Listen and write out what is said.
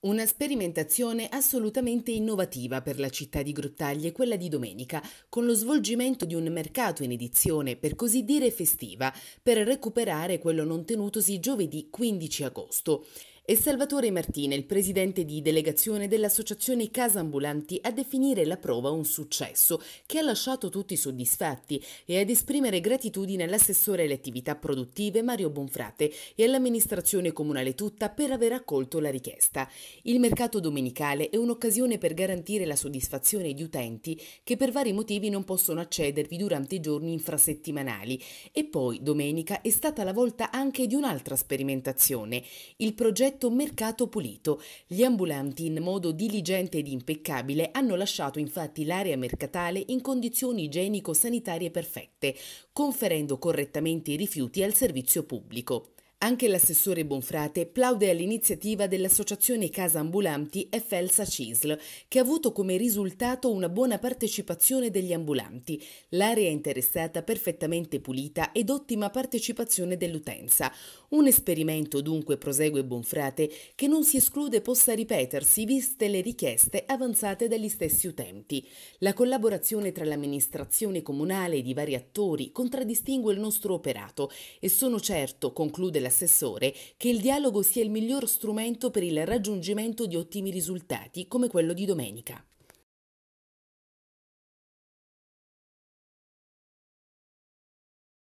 Una sperimentazione assolutamente innovativa per la città di Grottaglie, quella di domenica, con lo svolgimento di un mercato in edizione, per così dire festiva, per recuperare quello non tenutosi giovedì 15 agosto. È Salvatore Martine, il presidente di delegazione dell'associazione Casa Ambulanti, a definire la prova un successo che ha lasciato tutti soddisfatti e ad esprimere gratitudine all'assessore alle attività produttive Mario Bonfrate e all'amministrazione comunale tutta per aver accolto la richiesta. Il mercato domenicale è un'occasione per garantire la soddisfazione di utenti che per vari motivi non possono accedervi durante i giorni infrasettimanali. E poi domenica è stata la volta anche di un'altra sperimentazione. Il progetto cosiddetto mercato pulito. Gli ambulanti, in modo diligente ed impeccabile, hanno lasciato infatti l'area mercatale in condizioni igienico-sanitarie perfette, conferendo correttamente i rifiuti al servizio pubblico. Anche l'assessore Bonfrate plaude all'iniziativa dell'associazione Casa Ambulanti Felsa CISL, che ha avuto come risultato una buona partecipazione degli ambulanti, l'area è interessata perfettamente pulita ed ottima partecipazione dell'utenza. Un esperimento dunque, prosegue Bonfrate, che non si esclude possa ripetersi viste le richieste avanzate dagli stessi utenti. La collaborazione tra l'amministrazione comunale e di vari attori contraddistingue il nostro operato e sono certo, conclude la l'assessore che il dialogo sia il miglior strumento per il raggiungimento di ottimi risultati come quello di domenica.